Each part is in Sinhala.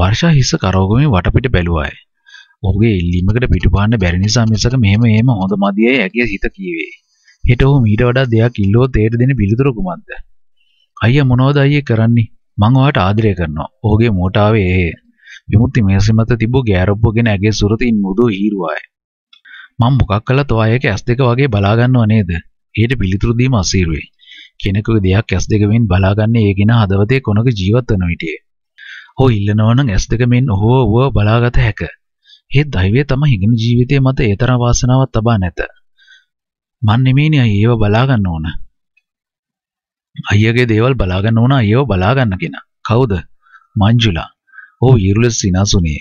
වර්ෂා හිස කරෝගමේ වටපිට බැලුවාය. ඔහුගේ ඉල්ලීමකට පිටුපාන්න බැරි නිසා මිසක මෙහෙම එහෙම හොඳ මදියයි ඇගේ හිත කීවේ. හෙට ඔහු මීට වඩා දෙයක් ඉල්ලුවොත් ඒට දෙන පිළිතුර කුමක්ද? අයියා මොනවද අයියේ කරන්නේ? මං ඔයාට ආදරය කරනවා. ඔහුගේ මෝටාවේ ඒ. විමුක්ති මේසෙ මත තිබූ ගෑරොප්පු ගැන ඇගේ සුරතින් මුදු හීරුවාය. මං මොකක් කළත් ඔයා ඒක ඇස් දෙක වගේ බලා ගන්නව නේද? ඒට පිළිතුරු දීම අසීරුයි. කෙනෙකුගේ දෙයක් ඇස් දෙකෙන් බලාගන්නේ ඒ කෙනා හදවතේ කොනක ජීවත් වන විටේ. හෝ ඉල්ලනවනම් ඇස් දෙක මෙන් ඔහුව ඔහුව බලාගත හැක. ඒ දෛවය තම හිගෙන ජීවිතය මත ඒතරම් වාසනාවක් තබා නැත. මන් නෙමෙයිනේ අයියව බලාගන්න ඕන. අයියගේ දේවල් බලාගන්න ඕන අයියව බලාගන්න කෙනා. කවුද? මංජුලා. ඔව් ඉරුලස් සිනාසුනේ.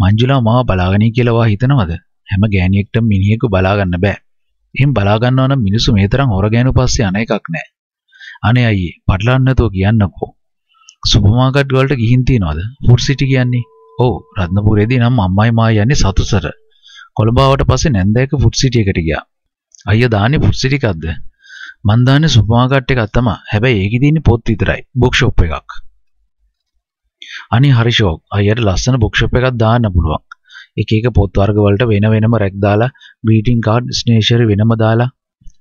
මංජුලා මාව බලාගනී කියලා වා හිතනවද? හැම ගෑණියෙක්ටම මිනිහෙකු බලාගන්න බෑ. එහෙන් බලාගන්නවා නම් මිනිස්සු මේ තරම් හොර ගෑනු පස්සේ අන එකක් නෑ. අනේ අයියේ, පටලන්න නැතුව කියන්නකෝ. සුපමාකට් වලට ගිහින් තියනවාද? ෆුඩ් සිටි කියන්නේ. ඔව් රත්නපුරේදී නම් අම්මයි මායි යන්නේ සතුසර. කොළඹාවට පස්සේ නැන්දයක ෆුඩ් සිටි එකට ගියා. අයියා දාන්නේ ෆුඩ් සිටි එකක්ද? මං දාන්නේ සුපමාකට් එකක් තමයි. හැබැයි ඒකේ තියෙන්නේ පොත් විතරයි. බුක් ෂොප් එකක්. අනේ හරි ෂෝක්. අයියට ලස්සන බුක් ෂොප් එකක් දාන්න පුළුවන්. එක එක පොත් වර්ග වලට වෙන වෙනම රැක් දාලා බීටින් කාඩ් ස්නේෂරි වෙනම දාලා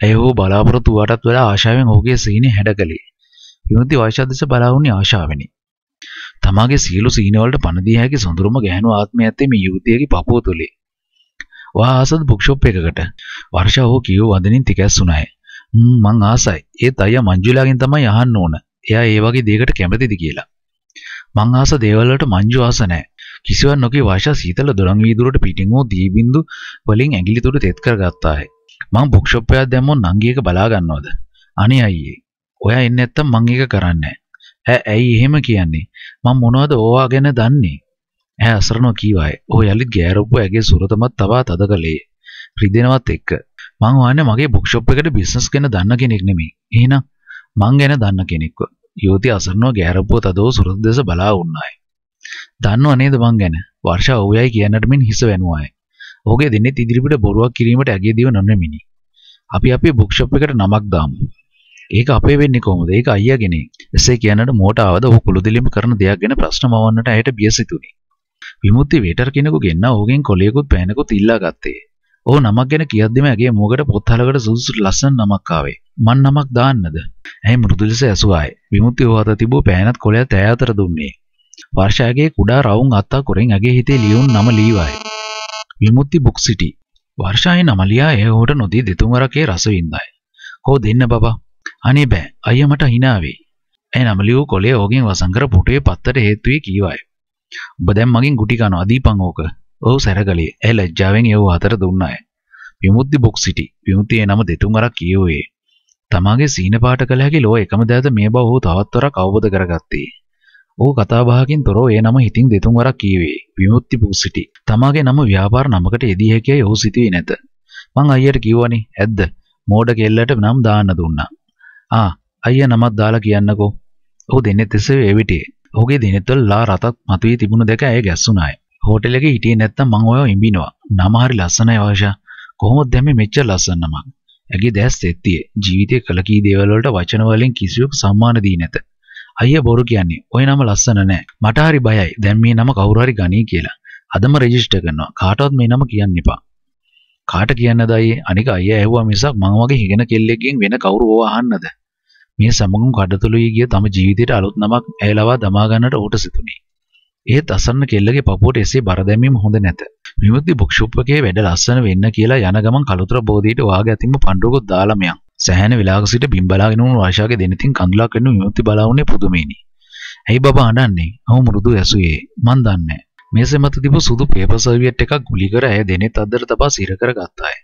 ඇය හෝ බලාපොරොත්තු වටත් වඩා ආශාවෙන් ඔහුගේ සීනේ හැඩ කළේ. යුවති වෛශාදෙස බලාවුනේ ආශාවෙනි. තමාගේ සියලු සීනවලට පණදී හැකි සොඳුරුම ගැහණු ආත්මය ඇත්තේ මේ යුවතියගේ පපුව තුලේ. වාහසත් බුක්ෂොප් එකකට වර්ෂා හෝ කියව වදනින් තිකැස්සුණාය. මං ආසයි. ඒත් අයියා මංජුලාගෙන් තමයි අහන්න ඕන. එයා ඒ වගේ දෙයකට කැමතිද කියලා. මං ආස දේවල් වලට මංජු ආස නැහැ. කිසිවක් නොකී වාෂා සීතල දොරන් වීදුරට පිටින් වූ දී බින්දු වලින් ඇඟිලි තුඩු තෙත් කරගත්තාය. මං බුක්ෂොප් එකක් දැම්මොත් නංගියක බලා ගන්නවද? අනේ අයියේ. ඔයා එන්නේ නැත්තම් මං ඒක කරන්නේ ඈ ඇයි එහෙම කියන්නේ මම මොනවද ඕවා ගැන දන්නේ ඈ අසරණෝ කීවාය ඔය යලිත් ගෑරොප්පු ඇගේ සුරතමත් තවා තද කළේ රිදෙනවත් එක්ක මං හොයන්නේ මගේ බුක් ෂොප් එකට බිස්නස් ගැන දන්න කෙනෙක් නෙමෙයි එහෙනම් මං ගැන දන්න කෙනෙක්ව යෝති අසරණෝ ගෑරොප්පුව තදව සුරත දෙස බලා වුණාය දන්නව නේද මං ගැන වර්ෂා ඔව්යයි කියන්නට මෙන් හිස වැනුවාය. ඔහුගේ දිනෙත් ඉදිරිපිට බොරුවක් කිරීමට ඇගේ දිව නොනෙමිනි. අපි අපේ බුක් ෂොප් එකට නමක් දාමු. ඒක අපේ වෙන්නේ කොහොමද? ඒක අයියා ගෙනේ. එසේ කියනට මෝට ආවද ඔහු කුළුදිලිම කරන දෙයක් ගැන ප්‍රශ්න මවන්නට ඇයට බියසිතුනි. විමුක්ති වේටර් කෙනෙකු ගෙන්න ඔහුගෙන් කොලයකුත් පෑනකුත් ඉල්ලා ගත්තේ. ඔහු නමක් ගැන කියද්දිම ඇගේ මුවකට පොත්හලකට සුදුසු ලස්සන නමක් ආවේ. මන් නමක් දාන්නද? ඇයි මෘදු ලෙස ඇසුවායි. විමුක්ති ඔහු අත තිබූ පෑනත් කොලයත් ඇය අතර දුන්නේ. වර්ෂාගේ කුඩා රවුම් අත්තා කොරෙන් ඇගේ හිතේ ලියුම් නම ලීවායි. විමුක්ති බුක් සිටි. වර්ෂායි නම ලියා එය ඔහුට නොදී දෙතුන් වරකේ රස වින්දායි. කෝ දෙන්න බබා අනේ බෑ අයියා මට හිනාවේ. ඇයි නම ලියෝ කොලේ ඕගෙන් වසංකර පුටුවේ පත්තට හේතුවේ කීවාය. ඔබ දැන් මගෙන් ගුටි කනවා දීපන් ඕක. ඔව් සැරගලේ. ඇයි ලැජ්ජාවෙන් ඒව හතර දුන්නාය. විමුක්ති බොක්ස් සිටි. විමුක්තියේ නම දෙතුන් අරක් කියෝයේ. තමාගේ සීන පාට කළ හැකි ලෝ එකම දෑත මේ බව ඔහු තවත්වරක් අවබෝධ කරගත්තේ. ඔහු කතාබහකින් තොරව ඒ නම හිතින් දෙතුන් වරක් කීවේ. විමුක්ති පුසිටි. තමාගේ නම ව්‍යාපාර නමකට එදිය හැකියි ඔහු සිතුවේ නැත. මං අයියට කිව්වනේ ඇද්ද? මෝඩ කෙල්ලට නම් දාන්න දුන්නා. ආ අයියා නමක් දාලා කියන්නකෝ. ඔහු දෙන්නෙත් එසේ එවිටියේ. ඔහුගේ දෙනෙත්වල ලා රතක් මතුවී තිබුණු දැක ඇය ගැස්සුණාය. හෝටල් එකේ හිටියේ නැත්තම් මං ඔයව ඉඹිනවා. නම හරි ලස්සනයි වාෂා. කොහොමද දැම්මේ මෙච්චර ලස්සන නමක්? ඇගේ දැස් තෙත්තියේ. ජීවිතේ කළ කී දේවල් වලට වචන වලින් කිසිවෙකු සම්මාන දී නැත. අයියා බොරු කියන්නේ. ওই නම ලස්සන නෑ. මට හරි බයයි. දැන් මේ නම කවුරු හරි ගනී කියලා. අදම රෙජිස්ටර් කරනවා. කාටවත් මේ නම කියන්න එපා. කාට කියන්නද අයියේ? අනික අයියා ඇහුවා මිසක් මං වගේ හිගෙන කෙල්ලෙක්ගෙන් වෙන කවුරු ඕවා අහන්නද? මේ සමගම කඩතුළුයි ගිය තම ජීවිතයට අලුත් නමක් ඇයලවා දමා ගන්නට ඔහුට සිතුණි. ඒත් අසන්න කෙල්ලගේ පපුවට එසේ බර දැමීම හොඳ නැත. විමුක්ති භුක්ෂුප්පකේ වැඩ ලස්සන වෙන්න කියලා යන ගමන් කලුතර බෝධියට වාගේ අතින්ම පඬුරකොත් දාලමයන්. සැහැණ වෙලාවක සිට බිම් බලාගෙන වුණු ආශාගේ දෙනිතින් කඳුලක් වෙනු විමුක්ති බලාවුනේ පුදුමේනි. ඇයි බබා අඬන්නේ? අහු මෘදු ඇසුවේ. මන් දන්නේ. මේසේ මත තිබූ සුදු පේපර් සර්වියට් එකක් ගුලි කර ඇය දෙනෙත් අද්දර තබා සිර කරගත්තාය.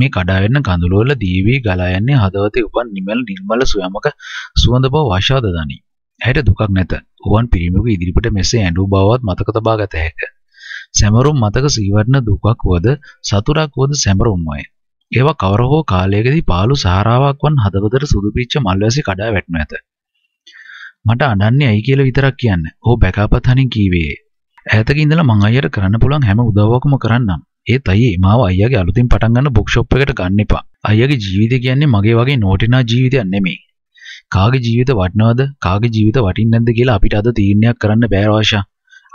මේ කඩා වෙන කඳුළුවල දී වී ගලා යන්නේ හදවතේ උපන් නිමල් නිර්මල සුවමක සුවඳ බව වාශාද දනි. ඇයට දුකක් නැත. ඔවන් පිරිමක ඉදිරිපිට මෙසේ ඇඬු බවවත් මතක තබා ගත හැකිය. සැමරුම් මතක සීවරණ දුකක් වද සතුටක් වද සැමරුම්මය. ඒවා කවර හෝ කාලයකදී පාළු සහරාවක් වන් හදවතට සුදු පිච්ච මල්වැසි කඩා වැටෙනු ඇත. මට අඬන්නේ ඇයි කියලා විතරක් කියන්න. ඕ බැකාපත් හනින් කීවේ. ඈතක ඉඳලා මං අයියට කරන්න පුළුවන් හැම උදව්වක්ම කරන්නම්. ඒත් අයියේ මාව අයියාගේ අලුතින් පටන් ගන්න බුක් ෂොප් එකට ගන්න එපා. අයියාගේ ජීවිතය කියන්නේ මගේ වගේ නෝටිනා ජීවිතයක් නෙමෙයි. කාගේ ජීවිත වටිනවද කාගේ ජීවිත වටින්නේ නැද්ද කියලා අපිට අද තීරණයක් කරන්න බෑ වාෂා.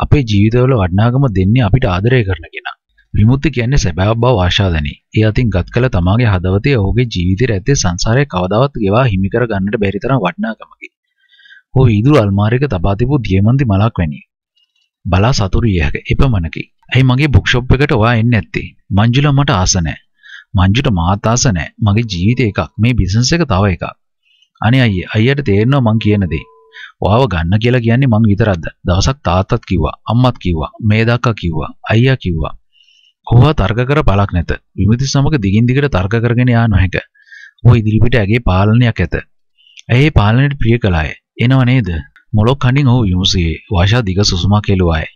අපේ ජීවිතවල වටිනාකම දෙන්නේ අපිට ආදරය කරන කෙනා. විමුක්ති කියන්නේ සැබෑ බව ආශාදනි. ඒ අතින් ගත් කළ තමාගේ හදවතේ ඔහුගේ ජීවිතේ ඇත්තේ සංසාරයේ කවදාවත් ගෙවා හිමි කර ගන්නට බැරි තරම් වටිනාකමකි. ඔහු ඉදුරු අල්මාරයක තබා තිබූ දියමන්ති මලක් වැනි. බලා සතුරු යහක එපමණකි. ඇයි මගේ බුක්ෂොප් එකට ඔයා එන්න ඇත්තේ? මංජුලා මට ආස නැහැ. මංජුට මාත් ආස නැහැ. මගේ ජීවිතේ එකක්. මේ බිස්නස් එක තව එකක්. අනේ අයියේ අයියට තේරෙනවා මං කියන දේ. ඔයාව ගන්න කියලා කියන්නේ මං විතරක්ද? දවසක් තාත්තත් කිව්වා, අම්මත් කිව්වා, මේ දක්වා කිව්වා, අයියා කිව්වා. ඔහුව තර්ක කර බලක් නැත. විමුති සමග දිගින් දිගට තර්ක කරගෙන යා නොහැක. ඔහු ඉදිරිපිට ඇගේ පාලනයක් ඇත. ඇයි පාලනයට ප්‍රිය කළාය? එනව නේද? මොලොක් හඬින් ඔහු විමසියේ. වාෂා දිග සුසුමක් හෙළුවාය.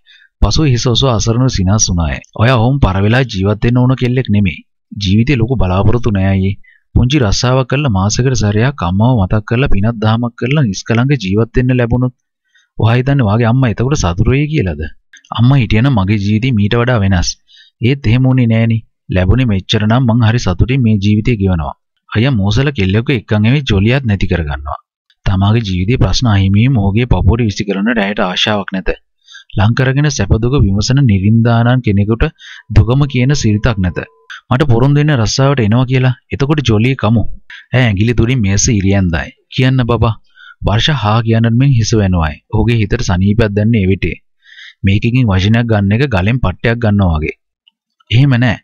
පසු හිස ඔසවා අසරණ සිනා සුනාය. ඔයා ඔහොම පරවෙලා ජීවත් වෙන්න ඕන කෙල්ලෙක් නෙමෙයි. ජීවිතේ ලොකු බලාපොරොත්තු නෑ අයියේ. පුංචි රස්සාවක් කරලා මාසෙකට සැරයක් අම්මව මතක් කරලා පිනක් දහමක් කරලා ඉස්කලංග ජීවත් වෙන්න ලැබුණොත් ඔයා හිතන්නේ වාගේ අම්මා එතකොට සතුටු වෙයි කියලාද? අම්මා හිටියනම් මගේ ජීවිතේ මීට වඩා වෙනස්. ඒත් එහෙම උනේ නෑනේ. ලැබුණේ මෙච්චර නම් මං හරි සතුටින් මේ ජීවිතේ ගෙවනවා. අයියා මෝසල කෙල්ලෙකු එක්කන් එමේ ජොලියත් නැති කරගන්නවා. තමාගේ ජීවිතේ ප්‍රශ්න අහිමි වීම ඔහුගේ පපුවට විසි කරන රැයට ආශාවක් නැත. ලංකරගෙන සැපදුක විමසන නිරින්දානන් කෙනෙකුට දුකම කියන සිරිතක් නැත. මට පොරොන්දු වෙන රස්සාවට එනවා කියලා. එතකොට ජොලී කමු. ඈ ඇඟිලි තුලින් මේස ඉරියන්දායි. කියන්න බබා. වර්ෂ හා කියනන් මෙන් හිස වෙනවයි. ඔහුගේ හිතට සනීපයක් දැනෙන්නේ ඒ විටේ. මේකකින් වචනයක් ගන්න එක ගලෙන් පට්ටයක් ගන්නවා වගේ. එහෙම නෑ.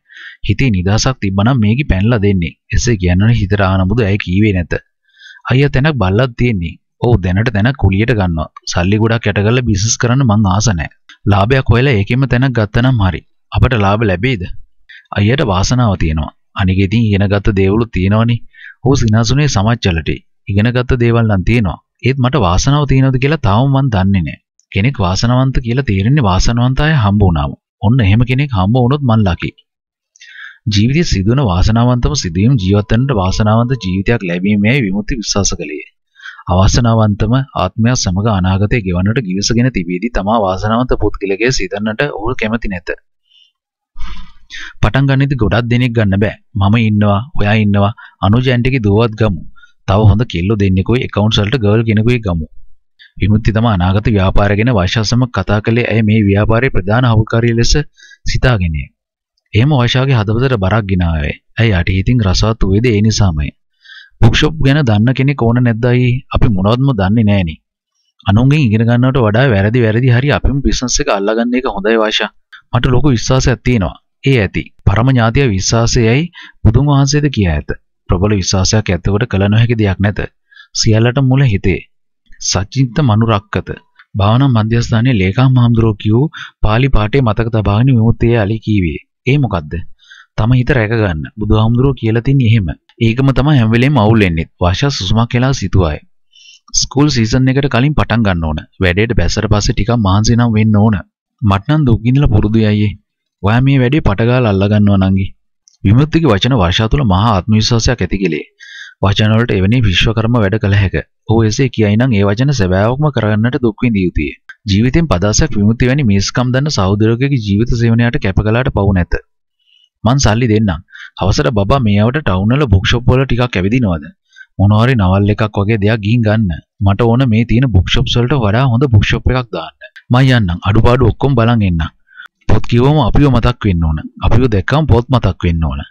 හිතේ නිදහසක් තිබ්බනම් මේකේ පැනලා දෙන්නේ. එසේ කියනවනේ හිතට ආනමුදු ඇයි කීවේ නැත. අයියා තැනක් බල්ලක් තියෙන්නේ. ඔහු දැනට තැන කුලියට ගන්නවා. සල්ලි ගොඩක් යට කරලා බිස්නස් කරන්න මං ආස නැහැ. ලාභයක් හොයලා ඒකෙම තැනක් ගත්තනම් හරි. අපට ලාභ ලැබෙයිද? අයියට වාසනාව තියෙනවා. අනික ඉතින් ඉගෙනගත්ත දේවලුත් තියෙනවනේ. ඔහු සිනාසුනේ සමච්චලටි. ඉගෙනගත්ත දේවල් නම් තියෙනවා. ඒත් මට වාසනාව තියෙනවද කියලා තාම මං දන්නේ නැහැ. කෙනෙක් වාසනාවන්ත කියලා තේරෙන්නේ වාසනාවන්ත අය හම්බ වුණාම. ඔන්න එහෙම කෙනෙක් හම්බ වුණොත් මං ලකී. ජීවිතයේ සිදුවන වාසනාවන්තම සිදුවීම් ජීවත් වෙන්නට වාසනාවන්ත ජීවිතයක් ලැබීමේ විමුක්ති විශ්වාස කළේ. අවාසනාවන්තම ආත්මයක් සමග අනාගතය ගෙවන්නට ගිවිසගෙන තිබීදී තමා වාසනාවන්ත පුද්ගලගේ සිතන්නට ඔහු කැමති නැත. පටන් ගන්නෙදි ගොඩක් දෙනෙක් ගන්න බෑ. මම ඉන්නවා, ඔයා ඉන්නවා, අනුජ ඇන්ටිගේ දුවවත් ගමු. තව හොඳ කෙල්ලෝ දෙන්නෙකුයි account වලට girl කෙනෙකුයි ගමු. විමුක්ති තම අනාගත ව්‍යාපාරය ගැන වෛශා සමග කතා කළේ ඇය මේ ව්‍යාපාරයේ ප්‍රධාන හවුල්කාරිය ලෙස සිතාගෙනය. එහෙම වෛශාගේ හදවතට බරක් ගෙනාවේ. ඇයි යටි හිතින් රසවත් වේද ඒ නිසාමයි. බුක්ෂොප් ගැන දන්න කෙනෙක් ඕන නැද්දයි අපි මොනවත්ම දන්නේ නෑනේ. අනුන්ගෙන් ඉගෙන ගන්නවට වඩා වැරදි වැරදි හරි අපිම බිස්නස් එක අල්ලගන්න එක හොඳයි වාෂා. මට ලොකු විශ්වාසයක් තියෙනවා. ඒ ඇති. පරම ඥාතිය විශ්වාසයයි බුදුන් වහන්සේද කිය ඇත. ප්‍රබල විශ්වාසයක් ඇත්තකොට කල නොහැකි දෙයක් නැත. සියල්ලට මුල හිතේ. සචින්ත මනුරක්කත භාවනා මධ්‍යස්ථානයේ ලේකම් මහඳුරෝ කියූ pāli පාඨයේ මතක තබාගෙන විමුක්තිය ali කීවේ. ඒ මොකද්ද? තම හිත රැකගන්න. බුදුහාමුදුරුවෝ කියලා තින්නේ එහෙම. ඒකම තමයි හැම වෙලේම අවුල් වෙන්නේ. වර්ෂා සුසුමක් කියලා සිතුවායි. ස්කූල් සීසන් එකට කලින් පටන් ගන්න ඕන. වැඩේට බැස්සට පස්සේ ටිකක් මහන්සි නම් වෙන්න ඕන. මට නම් දුක් ගින්නලා පුරුදුයි අයියේ. ඔයා මේ වැඩේ පටගාලා අල්ලා ගන්නවා නංගි. විමුක්තිගේ වචන වර්ෂා තුල මහා ආත්මවිශ්වාසයක් ඇති කෙලේ. වචන වලට එවැනි විශ්වකර්ම වැඩ කළ හැක. ඔහු එසේ කියයි නම් ඒ වචන සැබෑවක්ම කරගන්නට දුක් විඳිය යුතුය. ජීවිතෙන් පදාසක් විමුක්ති වැනි මේස්කම් දන්න සහෝදරයෙකුගේ ජීවිත සේවනයට කැප කළාට පවු නැත. මං සල්ලි දෙන්නම්. හවසට බබා මේවට ටවුන් වල බුක් ෂොප් වල ටිකක් ඇවිදිනවද? මොනවාරි නවල් එකක් වගේ දෙයක් ගිහින් ගන්න. මට ඕන මේ තියෙන බුක් ෂොප්ස් වලට වඩා හොඳ බුක් ෂොප් එකක් දාන්න. මං යන්නම්. අඩුපාඩු ඔක්කොම බලන් එන්නම්. පොත් කිව්වම අපිව මතක් වෙන්න ඕන. අපිව දැක්කම පොත් මතක් වෙන්න ඕන.